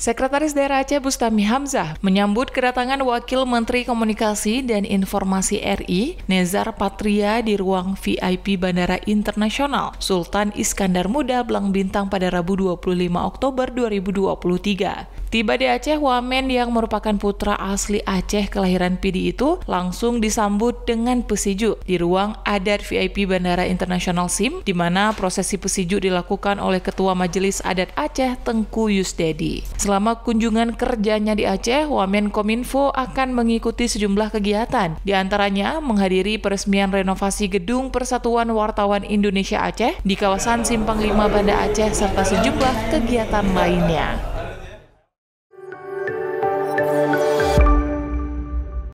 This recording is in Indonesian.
Sekretaris Daerah Aceh Bustami Hamzah menyambut kedatangan Wakil Menteri Komunikasi dan Informasi RI Nezar Patria di ruang VIP Bandara Internasional Sultan Iskandar Muda Belang Bintang pada Rabu 25 Oktober 2023. Tiba di Aceh, Wamen yang merupakan putra asli Aceh kelahiran Pidi itu langsung disambut dengan pesiju di ruang adat VIP Bandara Internasional SIM, di mana prosesi pesiju dilakukan oleh Ketua Majelis Adat Aceh Tengku Yusdedi. Selama kunjungan kerjanya di Aceh, Wamen Kominfo akan mengikuti sejumlah kegiatan, di antaranya menghadiri peresmian renovasi gedung Persatuan Wartawan Indonesia Aceh di kawasan Simpang 5 Banda Aceh serta sejumlah kegiatan lainnya.